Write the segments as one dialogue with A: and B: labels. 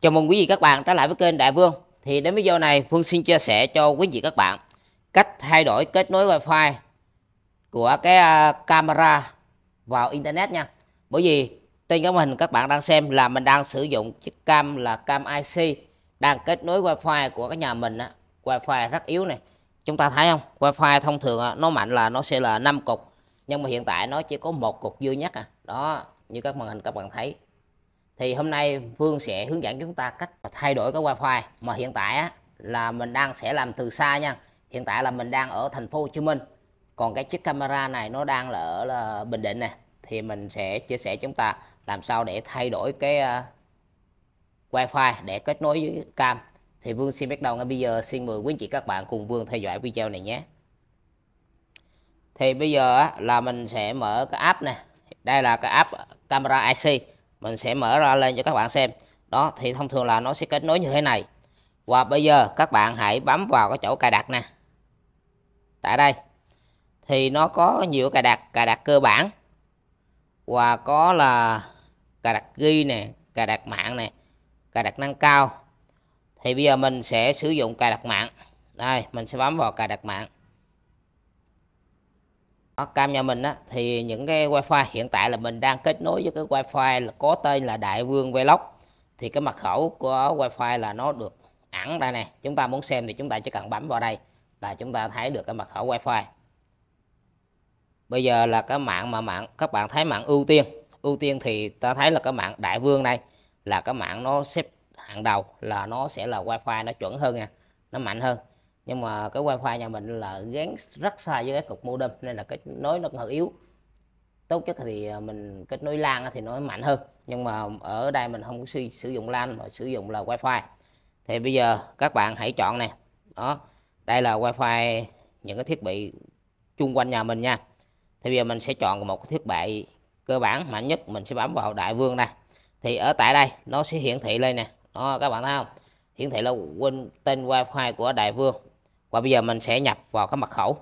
A: Chào mừng quý vị các bạn trở lại với kênh Đại Vương. Thì đến video này Phương xin chia sẻ cho quý vị các bạn cách thay đổi kết nối Wi-Fi của cái à, camera vào internet nha. Bởi vì trên cái màn hình các bạn đang xem là mình đang sử dụng chiếc cam là cam IC đang kết nối Wi-Fi của cái nhà mình á, Wi-Fi rất yếu này. Chúng ta thấy không? Wi-Fi thông thường nó mạnh là nó sẽ là 5 cục nhưng mà hiện tại nó chỉ có một cục duy nhất à. Đó, như các màn hình các bạn thấy thì hôm nay Phương sẽ hướng dẫn chúng ta cách thay đổi cái wifi mà hiện tại á, là mình đang sẽ làm từ xa nha hiện tại là mình đang ở thành phố Hồ Chí Minh còn cái chiếc camera này nó đang là ở là Bình Định này thì mình sẽ chia sẻ chúng ta làm sao để thay đổi cái uh, wifi để kết nối với cam thì Vương xin bắt đầu ngay bây giờ xin mời quý chị các bạn cùng Vương theo dõi video này nhé thì bây giờ á, là mình sẽ mở cái app này đây là cái app camera IC mình sẽ mở ra lên cho các bạn xem đó thì thông thường là nó sẽ kết nối như thế này và bây giờ các bạn hãy bấm vào cái chỗ cài đặt nè tại đây thì nó có nhiều cài đặt cài đặt cơ bản và có là cài đặt ghi nè cài đặt mạng nè cài đặt nâng cao thì bây giờ mình sẽ sử dụng cài đặt mạng đây mình sẽ bấm vào cài đặt mạng cam nhà mình á, thì những cái wifi hiện tại là mình đang kết nối với cái wifi là có tên là đại vương vlog thì cái mật khẩu của wifi là nó được ẩn đây nè chúng ta muốn xem thì chúng ta chỉ cần bấm vào đây là chúng ta thấy được cái mật khẩu wifi bây giờ là cái mạng mà mạng các bạn thấy mạng ưu tiên ưu tiên thì ta thấy là cái mạng đại vương đây là cái mạng nó xếp hàng đầu là nó sẽ là wifi nó chuẩn hơn nha nó mạnh hơn nhưng mà cái wifi nhà mình là gắn rất xa với cái cục modem nên là kết nối nó hơi yếu tốt nhất thì à, mình kết nối lan thì nó mạnh hơn nhưng mà ở đây mình không có sử, dụng lan mà sử dụng là wifi thì bây giờ các bạn hãy chọn nè đó đây là wifi những cái thiết bị chung quanh nhà mình nha thì bây giờ mình sẽ chọn một cái thiết bị cơ bản mạnh nhất mình sẽ bấm vào đại vương đây thì ở tại đây nó sẽ hiển thị lên nè đó các bạn thấy không hiển thị là tên wifi của đại vương và bây giờ mình sẽ nhập vào cái mật khẩu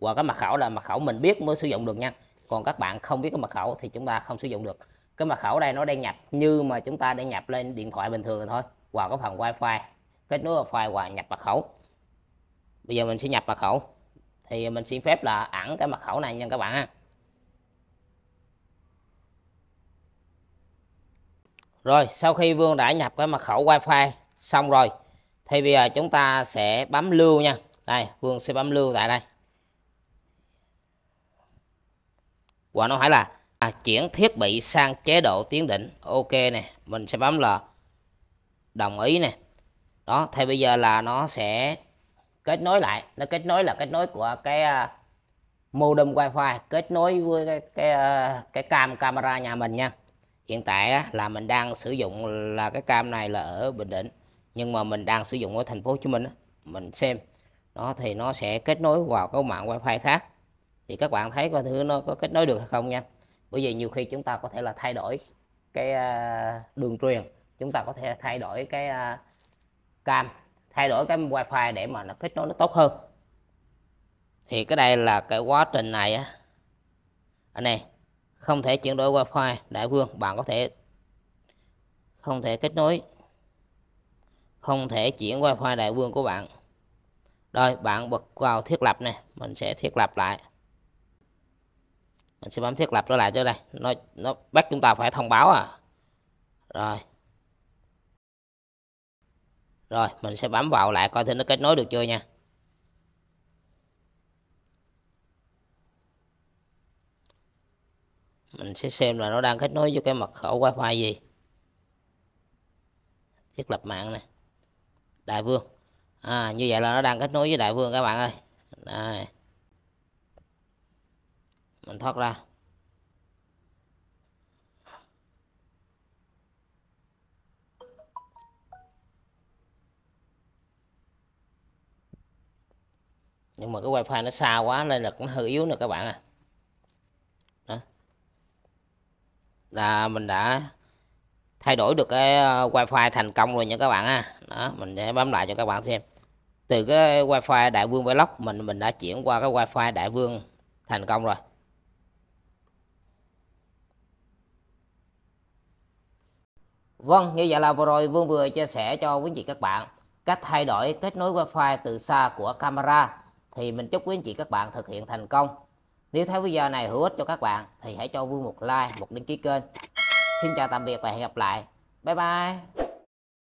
A: và cái mật khẩu là mật khẩu mình biết mới sử dụng được nha còn các bạn không biết cái mật khẩu thì chúng ta không sử dụng được cái mật khẩu đây nó đang nhập như mà chúng ta đang nhập lên điện thoại bình thường thôi vào cái phần wifi kết nối wifi và nhập mật khẩu bây giờ mình sẽ nhập mật khẩu thì mình xin phép là ẩn cái mật khẩu này nha các bạn ha rồi sau khi Vương đã nhập cái mật khẩu wifi xong rồi thì bây giờ chúng ta sẽ bấm lưu nha đây Vương sẽ bấm lưu tại đây và nó hỏi là à, chuyển thiết bị sang chế độ tiến định ok nè mình sẽ bấm là đồng ý nè đó thì bây giờ là nó sẽ kết nối lại nó kết nối là kết nối của cái uh, modem wifi kết nối với cái cái, à, cái cam camera nhà mình nha hiện tại là mình đang sử dụng là cái cam này là ở bình định nhưng mà mình đang sử dụng ở thành phố Hồ Chí Minh mình xem nó thì nó sẽ kết nối vào cái mạng wifi khác thì các bạn thấy coi thứ nó có kết nối được hay không nha bởi vì nhiều khi chúng ta có thể là thay đổi cái à, đường truyền chúng ta có thể thay đổi cái à, cam thay đổi cái wifi để mà nó kết nối nó tốt hơn thì cái đây là cái quá trình này anh à, này không thể chuyển đổi wifi đại vương bạn có thể không thể kết nối không thể chuyển qua file đại vương của bạn rồi bạn bật vào thiết lập này mình sẽ thiết lập lại mình sẽ bấm thiết lập trở lại cho đây nó nó bắt chúng ta phải thông báo à rồi rồi mình sẽ bấm vào lại coi thử nó kết nối được chưa nha mình sẽ xem là nó đang kết nối với cái mật khẩu wifi gì thiết lập mạng này đại vương à, như vậy là nó đang kết nối với đại vương các bạn ơi đây. mình thoát ra nhưng mà cái wifi nó xa quá nên là cũng hơi yếu nữa các bạn à là mình đã thay đổi được cái ờ, wifi thành công rồi nha các bạn ha đó mình sẽ bấm lại cho các bạn xem từ cái wifi đại vương vlog mình mình đã chuyển qua cái wifi đại vương thành công rồi Vâng, như vậy là vừa rồi Vương vừa chia sẻ cho quý chị các bạn cách thay đổi kết nối wifi từ xa của camera thì mình chúc quý anh chị các bạn thực hiện thành công. Nếu thấy video này hữu ích cho các bạn thì hãy cho Vương một like, một đăng ký kênh Xin chào tạm biệt và hẹn gặp lại. Bye bye.